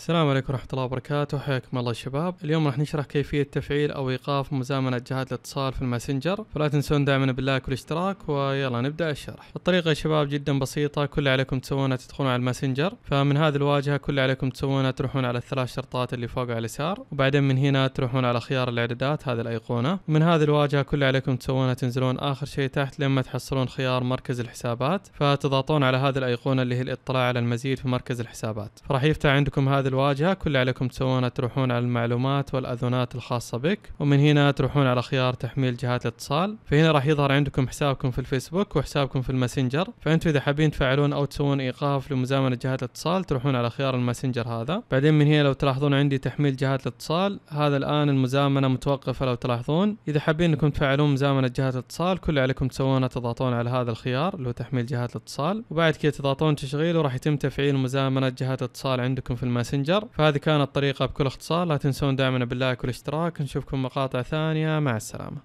السلام عليكم ورحمة الله وبركاته حياكم الله شباب اليوم راح نشرح كيفية تفعيل أو إيقاف مزامنة جهات الاتصال في الماسنجر فلا تنسون دائما باللايك والاشتراك ويلا نبدأ الشرح الطريقة يا شباب جدا بسيطة كل اللي عليكم تسوونه تدخلون على الماسنجر فمن هذه الواجهة كل اللي عليكم تسوونه تروحون على الثلاث شرطات اللي فوق على اليسار وبعدين من هنا تروحون على خيار الإعدادات هذه الأيقونة من هذه الواجهة كل اللي عليكم تسوونه تنزلون آخر شيء تحت لما تحصلون خيار مركز الحسابات فتضغطون على هذه الأيقونة اللي هي الاطلاع على المزيد في مركز الحسابات فراح يفتح عندكم هذا الواجهة كل عليكم تسوونه تروحون على المعلومات والأذونات الخاصة بك ومن هنا تروحون على خيار تحميل جهات الاتصال فهنا راح يظهر عندكم حسابكم في الفيسبوك وحسابكم في الماسنجر فأنتم إذا حابين تفعلون أو تسوون إيقاف لمزامنة جهات الاتصال تروحون على خيار الماسنجر هذا بعدين من هنا لو تلاحظون عندي تحميل جهات الاتصال هذا الآن المزامنة متوقفة لو تلاحظون إذا حابين أنكم تفعلون مزامنة جهات الاتصال كل عليكم تسوونه تضغطون على هذا الخيار اللي هو تحميل جهات الاتصال وبعد كذا تضغطون تشغيل وراح يتم تفعيل مزامنة جهات الاتصال عندكم في الماسنجر ماسنجر فهذه كانت طريقة بكل اختصار لا تنسون دعمنا باللايك والاشتراك نشوفكم مقاطع ثانية مع السلامة